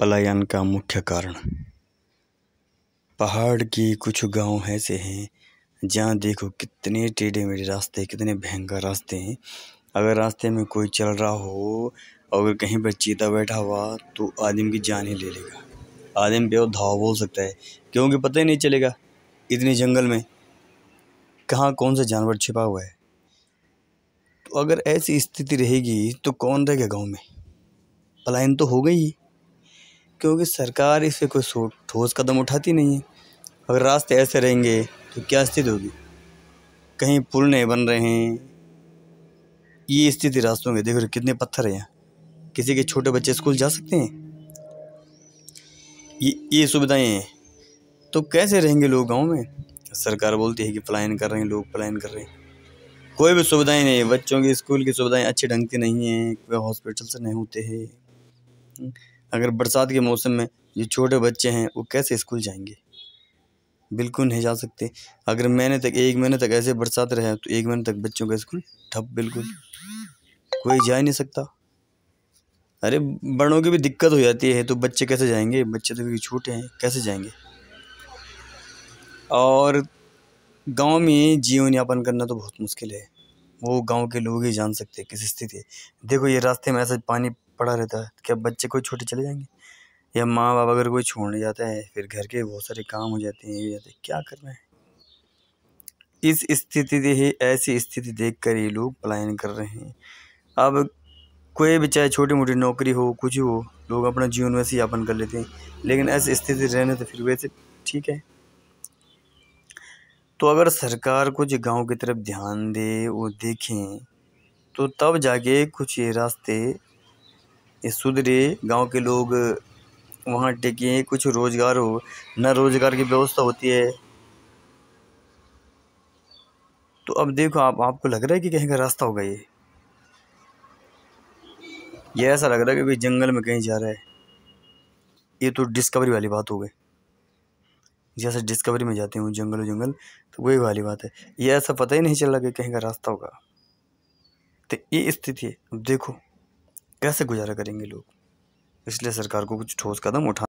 पलायन का मुख्य कारण पहाड़ की कुछ गांव ऐसे हैं जहाँ देखो कितने टेढ़े मेढ़े रास्ते कितने भयंकर रास्ते हैं अगर रास्ते में कोई चल रहा हो अगर कहीं पर चीता बैठा हुआ तो आदमी की जान ही ले लेगा आदमी पे वो धाव बोल सकता है क्योंकि पता ही नहीं चलेगा इतने जंगल में कहाँ कौन सा जानवर छिपा हुआ है तो अगर ऐसी स्थिति रहेगी तो कौन रहेगा गाँव में पलायन तो हो गई ही क्योंकि सरकार इस पर कोई ठोस कदम उठाती नहीं है अगर रास्ते ऐसे रहेंगे तो क्या स्थिति होगी कहीं पुल नहीं बन रहे हैं ये स्थिति रास्तों में देखो कितने पत्थर हैं यहाँ किसी के छोटे बच्चे स्कूल जा सकते हैं ये ये सुविधाएं हैं तो कैसे रहेंगे लोग गांव में सरकार बोलती है कि पलायन कर रहे हैं लोग पलायन कर रहे हैं कोई भी सुविधाएं नहीं बच्चों की स्कूल की सुविधाएं अच्छे ढंग की नहीं हैं कोई हॉस्पिटल से नहीं होते हैं अगर बरसात के मौसम में जो छोटे बच्चे हैं वो कैसे स्कूल जाएंगे बिल्कुल नहीं जा सकते अगर महीने तक एक महीने तक ऐसे बरसात रहे तो एक महीने तक बच्चों का स्कूल ठप बिल्कुल कोई जा ही नहीं सकता अरे बड़ों की भी दिक्कत हो जाती है तो बच्चे कैसे जाएंगे बच्चे तो क्योंकि छोटे हैं कैसे जाएंगे और गांव में जीवन यापन करना तो बहुत मुश्किल है वो गांव के लोग ही जान सकते किस स्थिति देखो ये रास्ते में ऐसा पानी पड़ा रहता है क्या बच्चे कोई छोटे चले जाएंगे या माँ बाप अगर कोई छोड़ने जाता है फिर घर के बहुत सारे काम हो जाते हैं ये जाते हैं क्या कर रहे हैं इस स्थिति ही ऐसी स्थिति देख कर ये लोग पलायन कर रहे हैं अब कोई भी चाहे छोटी मोटी नौकरी हो कुछ हो लोग अपना जीवन वैसे यापन कर लेते हैं लेकिन ऐसी स्थिति रहने तो फिर वैसे ठीक है तो अगर सरकार कुछ गांव की तरफ ध्यान दे वो देखें तो तब जाके कुछ ये रास्ते सुधरे गांव के लोग वहाँ टेके कुछ रोज़गार हो ना रोज़गार की व्यवस्था होती है तो अब देखो आप आपको लग रहा है कि कहीं का रास्ता होगा ये ये ऐसा लग रहा है कि कोई जंगल में कहीं जा रहा है ये तो डिस्कवरी वाली बात हो गई जैसे डिस्कवरी में जाते हूँ जंगल जंगल तो वही वाली बात है ये ऐसा पता ही नहीं चल रहा कि कहीं का रास्ता होगा तो ये स्थिति है अब देखो कैसे गुज़ारा करेंगे लोग इसलिए सरकार को कुछ ठोस कदम उठाना